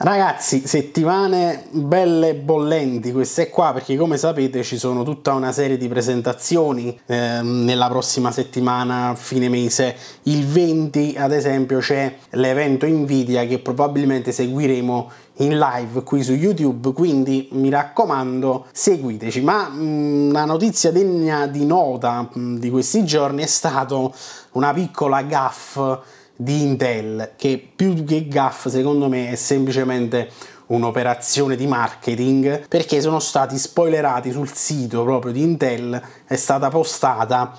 Ragazzi, settimane belle e bollenti queste qua perché come sapete ci sono tutta una serie di presentazioni eh, nella prossima settimana, fine mese. Il 20 ad esempio c'è l'evento Nvidia che probabilmente seguiremo in live qui su YouTube, quindi mi raccomando seguiteci. Ma mh, mm, la notizia degna di nota mh, mm, di questi giorni è stata una piccola gaffe di Intel che più che GAF secondo me è semplicemente un'operazione di marketing perché sono stati spoilerati sul sito proprio di Intel è stata postata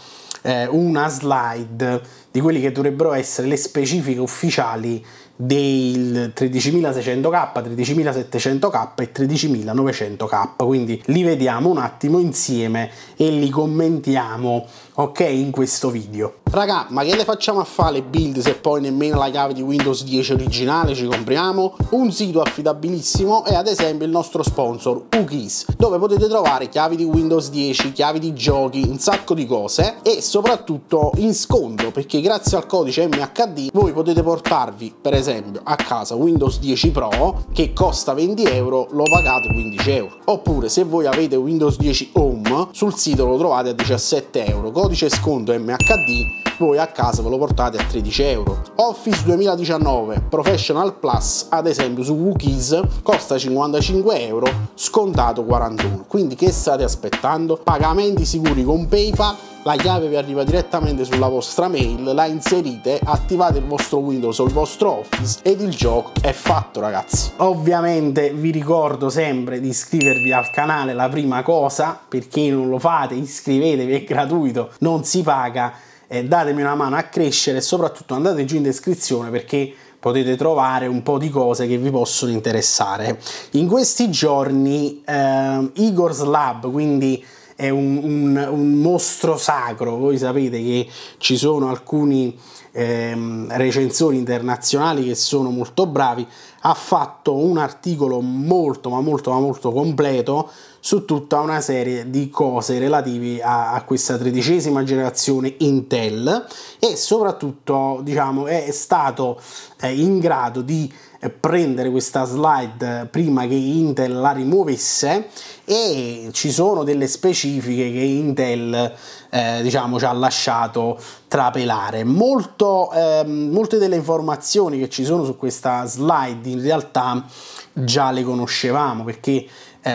eh, una slide di quelli che dovrebbero essere le specifiche ufficiali del 13600K, 13700K e 13900K, quindi li vediamo un attimo insieme e li commentiamo, ok, in questo video. Raga, ma che le facciamo a fare le build se poi nemmeno la chiave di Windows 10 originale ci compriamo? Un sito affidabilissimo è ad esempio il nostro sponsor UKIS, dove potete trovare chiavi di Windows 10, chiavi di giochi, un sacco di cose e soprattutto in sconto, perché grazie al codice MHD voi potete portarvi, per esempio, esempio a casa Windows 10 Pro che costa 20 euro lo pagate 15 euro oppure se voi avete Windows 10 Home sul sito lo trovate a 17 euro codice sconto MHD voi a casa ve lo portate a 13 euro. Office 2019 Professional Plus, ad esempio su Wookies, costa 55 euro, scontato 41. Quindi che state aspettando? Pagamenti sicuri con PayPal la chiave vi arriva direttamente sulla vostra mail, la inserite, attivate il vostro Windows o il vostro Office ed il gioco è fatto ragazzi. Ovviamente vi ricordo sempre di iscrivervi al canale, la prima cosa, perché non lo fate, iscrivetevi, è gratuito, non si paga eh, datemi una mano a crescere e soprattutto andate giù in descrizione perché potete trovare un po' di cose che vi possono interessare. In questi giorni eh, Igor Slab, quindi è un, un, un, mostro sacro, voi sapete che ci sono alcuni eh, recensori internazionali che sono molto bravi, ha fatto un articolo molto ma molto ma molto completo su tutta una serie di cose relative a, a questa tredicesima generazione Intel e soprattutto diciamo, è stato eh, in grado di eh, prendere questa slide eh, prima che Intel la rimuovesse e ci sono delle specifiche che Intel eh, diciamo ci ha lasciato trapelare Molto, ehm, molte delle informazioni che ci sono su questa slide in realtà già le conoscevamo perché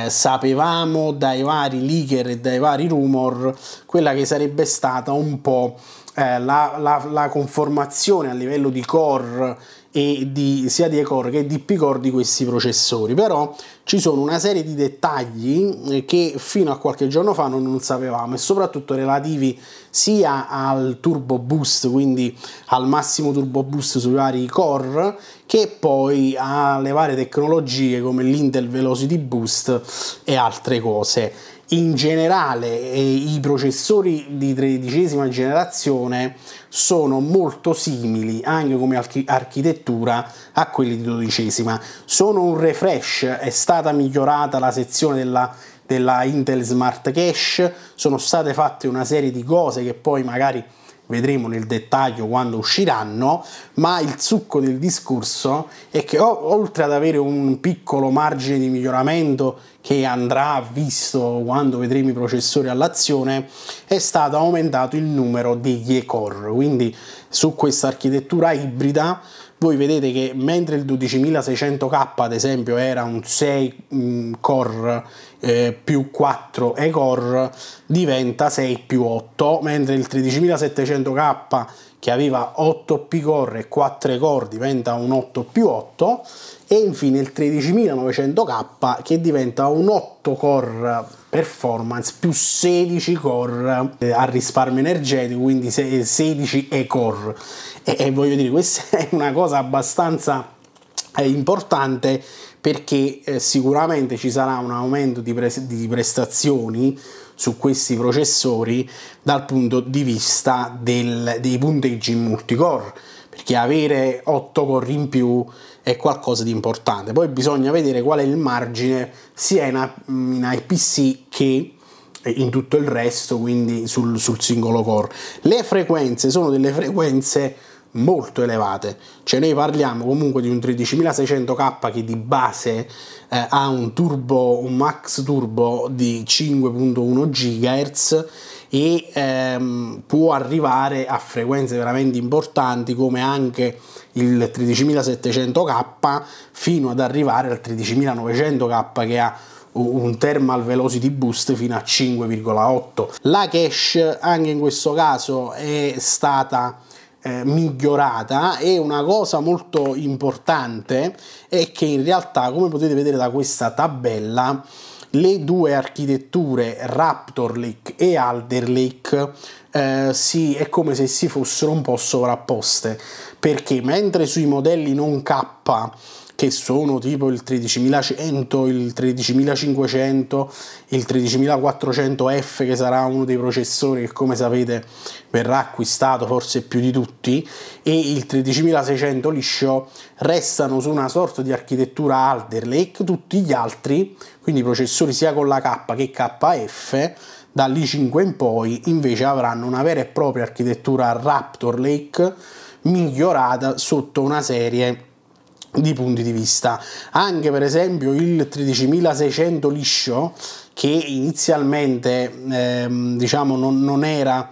eh, sapevamo dai vari leaker e dai vari rumor quella che sarebbe stata un po' eh, la, la, la conformazione a livello di core e di, sia di E-Core che di P-Core di questi processori, però ci sono una serie di dettagli eh, che fino a qualche giorno fa non, non sapevamo e soprattutto relativi sia al turbo boost, quindi al massimo turbo boost sui vari core, che poi alle varie tecnologie come l'Intel Velocity Boost e altre cose in generale eh, i processori di tredicesima generazione sono molto simili anche come archi- architettura a quelli di dodicesima sono un refresh è stata migliorata la sezione della, della Intel Smart Cache sono state fatte una serie di cose che poi magari vedremo nel dettaglio quando usciranno, ma il succo del discorso è che oh, oltre ad avere un piccolo margine di miglioramento che andrà visto quando vedremo i processori all'azione, è stato aumentato il numero degli e-core, quindi su questa architettura ibrida voi vedete che mentre il 12600K ad esempio era un 6 mm, core eh, più 4 e core diventa 6 più 8 mentre il 13700K che aveva 8 p core e 4 core diventa un 8 più 8 e infine il 13900K che diventa un 8 core performance più 16 core eh, a risparmio energetico, quindi 16 e-core. Eh, e, e voglio dire, questa è una cosa abbastanza eh, importante perché eh, sicuramente ci sarà un aumento di, pre di prestazioni su questi processori dal punto di vista del, dei punteggi multicore che avere 8 corri in più è qualcosa di importante. Poi bisogna vedere qual è il margine sia in, IPC che in tutto il resto, quindi sul, sul singolo core. Le frequenze sono delle frequenze molto elevate, cioè noi parliamo comunque di un 13600K che di base eh, ha un turbo, un max turbo di 5.1 GHz e ehm, può arrivare a frequenze veramente importanti come anche il 13700K fino ad arrivare al 13900K che ha un thermal velocity boost fino a 5,8 la cache anche in questo caso è stata eh, migliorata e una cosa molto importante è che in realtà come potete vedere da questa tabella le due architetture Raptor Lake e Alder Lake eh, si, è come se si fossero un po' sovrapposte, perché mentre sui modelli non K che sono tipo il 13100, il 13500, il 13400F che sarà uno dei processori che come sapete verrà acquistato forse più di tutti e il 13600 liscio restano su una sorta di architettura Alder Lake tutti gli altri, quindi processori sia con la K che KF dall'i5 in poi invece avranno una vera e propria architettura Raptor Lake migliorata sotto una serie di punti di vista. Anche per esempio il 13600 liscio che inizialmente ehm, diciamo non, non era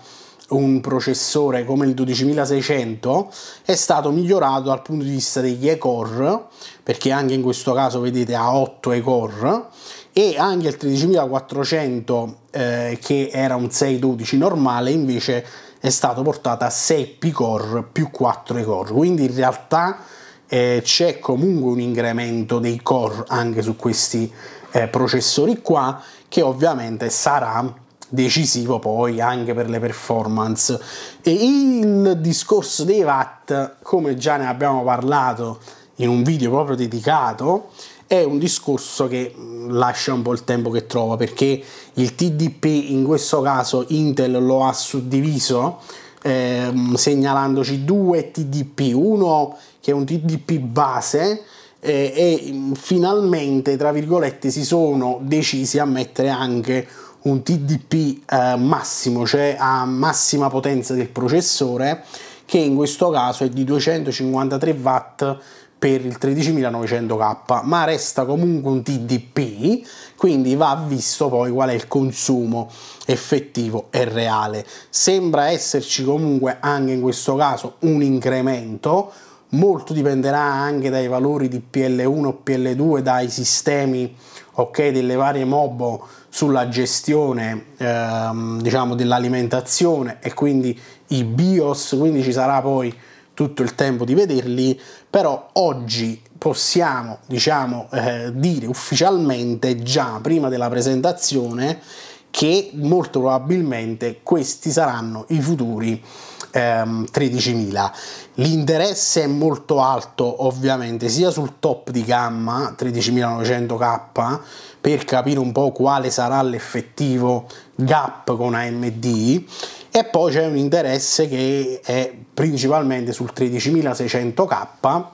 un processore come il 12600 è stato migliorato dal punto di vista degli e-core perché anche in questo caso vedete ha 8 e-core e anche il 13400 eh, che era un 612 normale invece è stato portato a 6 P-Core più 4 core quindi in realtà eh, c'è comunque un incremento dei core anche su questi eh, processori qua che ovviamente sarà decisivo poi anche per le performance e il discorso dei watt come già ne abbiamo parlato in un video proprio dedicato è un discorso che mm, lascia un po' il tempo che trova perché il TDP in questo caso Intel lo ha suddiviso ehm, segnalandoci due TDP, uno che è un TDP base eh, e mm, finalmente tra virgolette si sono decisi a mettere anche un TDP eh, massimo, cioè a massima potenza del processore che in questo caso è di 253 watt per il 13900K, ma resta comunque un TDP, quindi va visto poi qual è il consumo effettivo e reale. Sembra esserci comunque anche in questo caso un incremento, molto dipenderà anche dai valori di PL1 o PL2, dai sistemi okay, delle varie MOBO sulla gestione ehm, diciamo, dell'alimentazione e quindi i BIOS, quindi ci sarà poi tutto il tempo di vederli, però oggi possiamo, diciamo, eh, dire ufficialmente già prima della presentazione che molto probabilmente questi saranno i futuri 13.000. Ehm, L'interesse è molto alto ovviamente sia sul top di gamma 13.900K per capire un po' quale sarà l'effettivo gap con AMD e poi c'è un interesse che è principalmente sul 13600K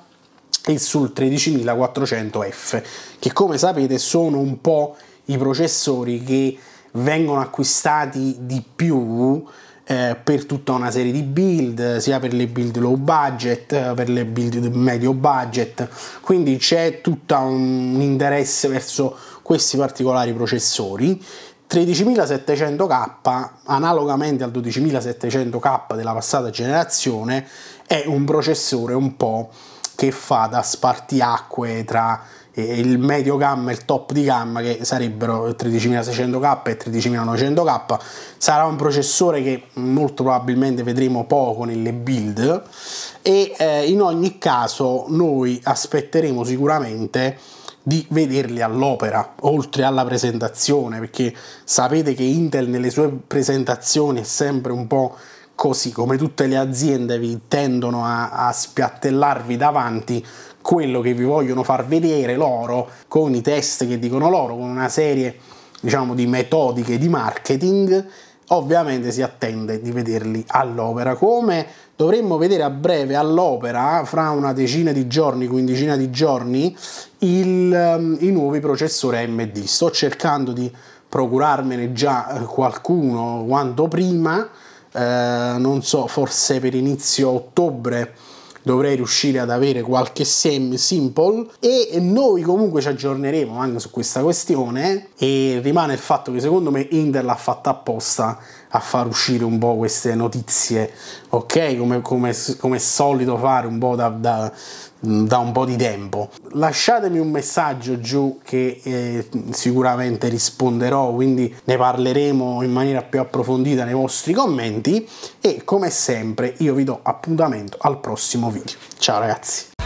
e sul 13400F, che come sapete sono un po' i processori che vengono acquistati di più eh, per tutta una serie di build, sia per le build low budget, eh, per le build medio budget, quindi c'è tutto un interesse verso questi particolari processori 13700K, analogamente al 12700K della passata generazione, è un processore un po' che fa da spartiacque tra eh, il medio gamma e il top di gamma che sarebbero 13600K e 13900K sarà un processore che molto probabilmente vedremo poco nelle build e eh, in ogni caso noi aspetteremo sicuramente di vederli all'opera, oltre alla presentazione, perché sapete che Intel nelle sue presentazioni è sempre un po' così, come tutte le aziende vi tendono a, a spiattellarvi davanti quello che vi vogliono far vedere loro con i test che dicono loro, con una serie diciamo di metodiche di marketing ovviamente si attende di vederli all'opera come dovremmo vedere a breve all'opera, fra una decina di giorni, quindicina di giorni, il, ehm, i nuovi processori AMD. Sto cercando di procurarmene già eh, qualcuno quanto prima, eh, non so, forse per inizio ottobre dovrei riuscire ad avere qualche sem simple e noi comunque ci aggiorneremo anche su questa questione e rimane il fatto che secondo me Inter l'ha fatta apposta a far uscire un po' queste notizie ok come, come, come è solito fare un po' da, da, Mm, da un po' di tempo. Lasciatemi un messaggio giù che eh, sicuramente risponderò, quindi ne parleremo in maniera più approfondita nei vostri commenti e come sempre io vi do appuntamento al prossimo video. Ciao ragazzi!